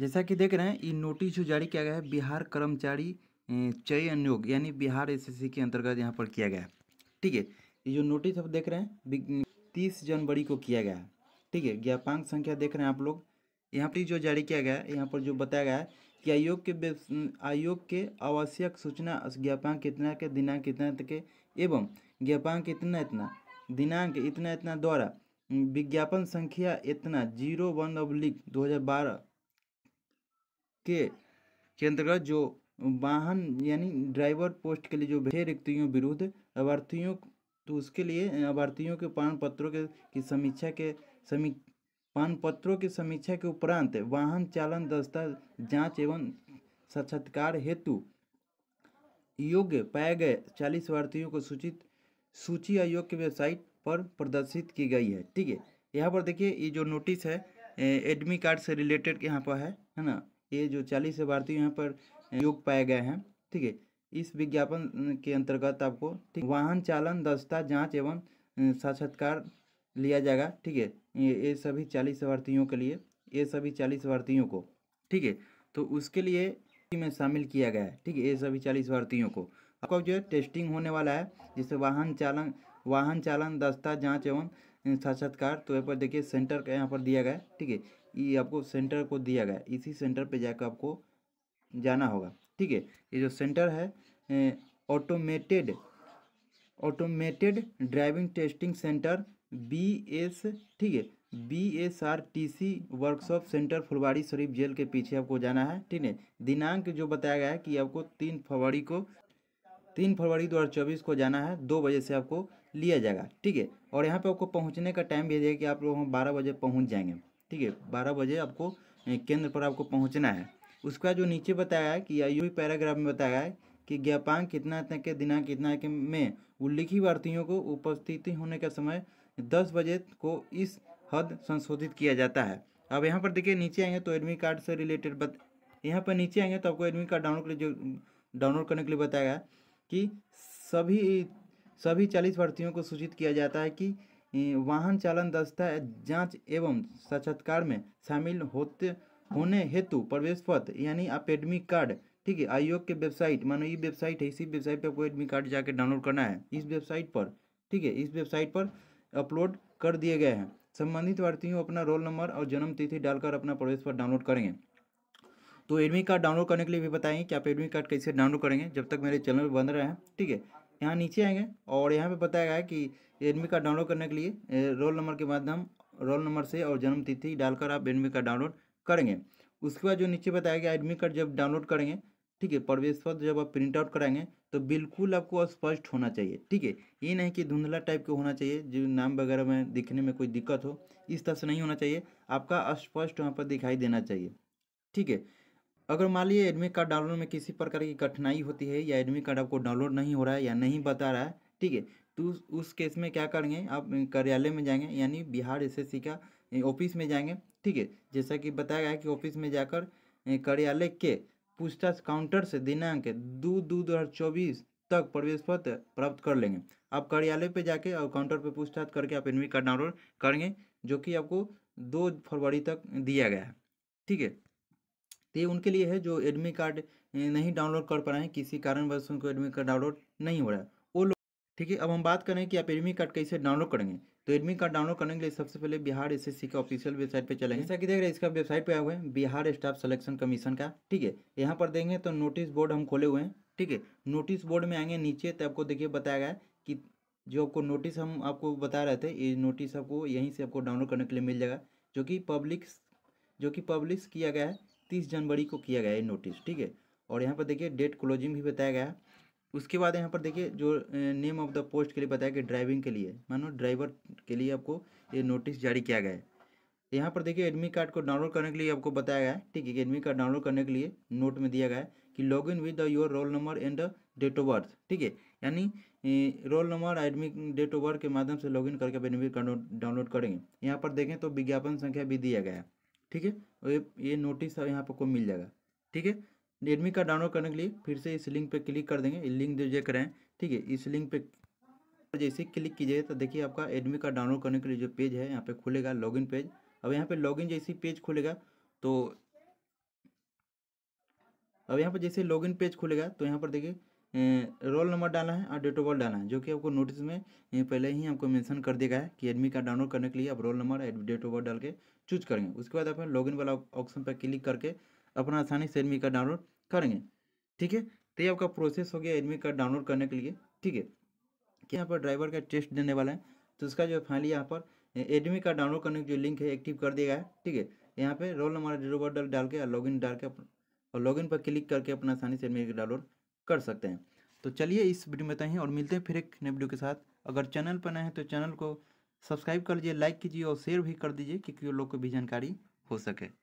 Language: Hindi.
जैसा कि देख रहे हैं ये नोटिस जो जारी किया गया है बिहार कर्मचारी चयन योग यानी बिहार एसएससी के अंतर्गत यहाँ पर किया गया है ठीक है ये जो नोटिस आप देख रहे हैं तीस जनवरी को किया गया है ठीक है ज्ञापांक संख्या देख रहे हैं आप लोग यहाँ पर जो जारी किया गया है यहाँ पर जो बताया गया है कि आयोग के आयोग के आवश्यक सूचना ज्ञापांक कितना के दिनांक कितना के एवं ज्ञापांक इतना इतना दिनांक इतना इतना द्वारा विज्ञापन संख्या इतना जीरो वन अब्लिक दो हज़ार बारह के के अंतर्गत जो वाहन यानी ड्राइवर पोस्ट के लिए जो भेजे रिक्तियों विरुद्ध अभ्यर्थियों तो उसके लिए अभ्यर्थियों के पान पत्रों के की समीक्षा के समी पान पत्रों की समीक्षा के उपरांत वाहन चालन दस्ता जांच एवं साक्षात्कार हेतु योग्य पाए गए चालीस अभ्यर्थियों को सूचित सूची आयोग की वेबसाइट पर प्रदर्शित की गई है ठीक है यहाँ पर देखिए ये जो नोटिस है एडमी कार्ड से रिलेटेड यहाँ पर है है ना ये जो चालीस अभ्यर्थी यहाँ पर योग पाए गए हैं ठीक है इस विज्ञापन के अंतर्गत आपको ठीक वाहन चालन दस्ता जांच एवं साक्षात्कार लिया जाएगा ठीक है ये सभी चालीस अभ्यर्थियों के लिए ये सभी चालीस अभ्यर्थियों को ठीक है तो उसके लिए में शामिल किया गया है ठीक है ये सभी चालीस भारतीयों को आपका जो है टेस्टिंग होने वाला है जिससे वाहन चालन वाहन चालन दस्ता जाँच एवं साक्षात्कार तो यहाँ पर देखिए सेंटर का यहाँ पर दिया गया है ठीक है ये आपको सेंटर को दिया गया है इसी सेंटर पे जाकर आपको जाना होगा ठीक है ये जो सेंटर है automated automated driving testing centre B S ठीक है B S R T C workshop centre Phulwari Sharif jail के पीछे आपको जाना है ठीक है दिनांक जो बताया गया है कि आपको तीन फरवरी को तीन फरवरी चौबीस को जाना है दो बजे से आपको लिया जाएगा ठीक है और यहाँ पे आपको पहुँचने का टाइम भी दिया कि आप लोग बारह बजे पहुँच जाएंगे ठीक है बारह बजे आपको केंद्र पर आपको पहुँचना है उसका जो नीचे बताया है कि या यू पैराग्राफ में बताया है कि ज्ञापांग कितना तक के दिनांक कितना के में उल्लिखित भारतीयों को उपस्थिति होने का समय दस बजे को इस हद संशोधित किया जाता है अब यहाँ पर देखिए नीचे आएंगे तो एडमिट कार्ड से रिलेटेड बत यहाँ पर नीचे आएंगे तो आपको एडमिट कार्ड डाउनलोड के लिए जो डाउनलोड करने के लिए बताया गया कि सभी सभी चालीस भर्तियों को सूचित किया जाता है कि वाहन चालन दस्ता जांच एवं साक्षात्कार में शामिल होते होने हेतु प्रवेश पत्र यानी आप एडमिट कार्ड ठीक है आयोग के वेबसाइट मानो ये वेबसाइट है इसी वेबसाइट पर आपको एडमिट कार्ड जाके डाउनलोड करना है इस वेबसाइट पर ठीक है इस वेबसाइट पर अपलोड कर दिए गए हैं संबंधित भर्तियों अपना रोल नंबर और जन्म तिथि डालकर अपना प्रवेश पत्र डाउनलोड करेंगे तो एडमिट कार्ड डाउनलोड करने के लिए भी बताएंगे कि आप एडमिट कार्ड कैसे डाउनलोड करेंगे जब तक मेरे चैनल बंद रहे हैं ठीक है यहाँ नीचे आएंगे और यहाँ पे बताया गया है कि एडमी कार्ड डाउनलोड करने के लिए रोल नंबर के माध्यम रोल नंबर से और जन्म तिथि डालकर आप एडमी कार्ड डाउनलोड करेंगे उसके बाद जो नीचे बताया गया एडमी कार्ड जब डाउनलोड करेंगे ठीक है प्रवेश पत्र जब आप प्रिंट आउट कराएंगे तो बिल्कुल आपको स्पष्ट होना चाहिए ठीक है ये नहीं कि धुंधला टाइप का होना चाहिए जो नाम वगैरह में दिखने में कोई दिक्कत हो इस तरह से नहीं होना चाहिए आपका स्पष्ट वहाँ पर दिखाई देना चाहिए ठीक है अगर मान लीजिए एडमिट कार्ड डाउनलोड में किसी प्रकार की कठिनाई होती है या एडमिट कार्ड आपको डाउनलोड नहीं हो रहा है या नहीं बता रहा है ठीक है तो उस केस में क्या करेंगे आप कार्यालय में जाएंगे यानी बिहार एसएससी का ऑफिस में जाएंगे ठीक है जैसा कि बताया गया कि ऑफिस में जाकर कार्यालय के पूछताछ काउंटर से दिनांक दो दो दो हज़ार चौबीस तक प्रवेश पत्र प्राप्त कर लेंगे आप कार्यालय पे जाके और काउंटर पे पूछताछ करके आप एडमिट कार्ड डाउनलोड करेंगे जो कि आपको दो फरवरी तक दिया गया है ठीक है तो ये उनके लिए है जो एडमिट कार्ड नहीं डाउनलोड कर पा रहे हैं किसी कारणवश उनको एडमिट कार्ड डाउनलोड नहीं हो रहा है वो लोग ठीक है अब हम बात करें कि आप एडमिट कार्ड कैसे डाउनलोड करेंगे तो एडमिट कार्ड डाउनलोड करने के लिए सबसे पहले बिहार एस का ऑफिशियल वेबसाइट पर चलेंगे जैसा कि देख रहे हैं इसका वेबसाइट पर आए हुए बिहार स्टाफ सलेक्शन कमीशन का ठीक है यहाँ पर देंगे तो नोटिस बोर्ड हम खोले हुए हैं ठीक है नोटिस बोर्ड में आएंगे नीचे तो आपको देखिए बताया गया कि जो आपको नोटिस हम आपको बता रहे थे ये नोटिस आपको यहीं से आपको डाउनलोड करने के लिए मिल जाएगा जो कि पब्लिक जो कि पब्लिश किया गया है इकतीस जनवरी को किया गया है नोटिस ठीक है और यहाँ पर देखिए डेट क्लोजिंग भी बताया गया उसके बाद यहाँ पर देखिए जो नेम ऑफ द पोस्ट के लिए बताया गया ड्राइविंग के लिए मानो ड्राइवर के लिए आपको ये नोटिस जारी किया गया है यहाँ पर देखिए एडमिट कार्ड को डाउनलोड करने के लिए आपको बताया गया है ठीक है एडमिट कार्ड डाउनलोड करने के लिए नोट में दिया गया है कि log in with the your roll number and the date of birth ठीक है यानी roll number admit date of birth के माध्यम से लॉग इन करके एडमिट कार्ड डाउनलोड करेंगे यहाँ पर देखें तो विज्ञापन संख्या भी दिया गया है ठीक है और ये नोटिस यहाँ पर को मिल जाएगा ठीक है रेडमी का डाउनलोड करने के लिए फिर से इस लिंक पे क्लिक कर देंगे लिंक जो चेक हैं ठीक है इस लिंक पे जैसे क्लिक कीजिए तो देखिए आपका एडमी का डाउनलोड करने के लिए जो पेज है यहाँ पे खुलेगा लॉगिन पेज अब यहाँ पे लॉगिन जैसे पेज खुलेगा तो अब यहाँ पर जैसे लॉगिन पेज खुलेगा तो यहाँ पर देखिए रोल नंबर डालना है और डेट ऑफ बर्थ डालना है जो कि आपको नोटिस में पहले ही आपको मेंशन कर दिया है कि एडमी कार्ड डाउनलोड करने के लिए आप roll number date of birth डाल के चूज करेंगे उसके बाद आप इन वाला ऑप्शन पर क्लिक करके अपना आसानी से एडमी कार्ड डाउनलोड करेंगे ठीक है तो ये आपका प्रोसेस हो गया एडमी कार्ड डाउनलोड करने के लिए ठीक है कि यहाँ पर ड्राइवर का टेस्ट देने वाला है तो उसका जो फाइनल यहाँ पर एडमी कार्ड डाउनलोड करने की जो लिंक है एक्टिव कर दिया है ठीक है यहाँ पे roll number date of birth डाल के लॉग लॉगिन डाल के और लॉगिन पर क्लिक करके अपना आसानी से एडमी डाउनलोड कर सकते हैं तो चलिए इस वीडियो में तहीं और मिलते हैं फिर एक नए वीडियो के साथ अगर चैनल पर नए हैं तो चैनल को सब्सक्राइब कर लीजिए लाइक कीजिए और शेयर भी कर दीजिए क्योंकि लोग को भी जानकारी हो सके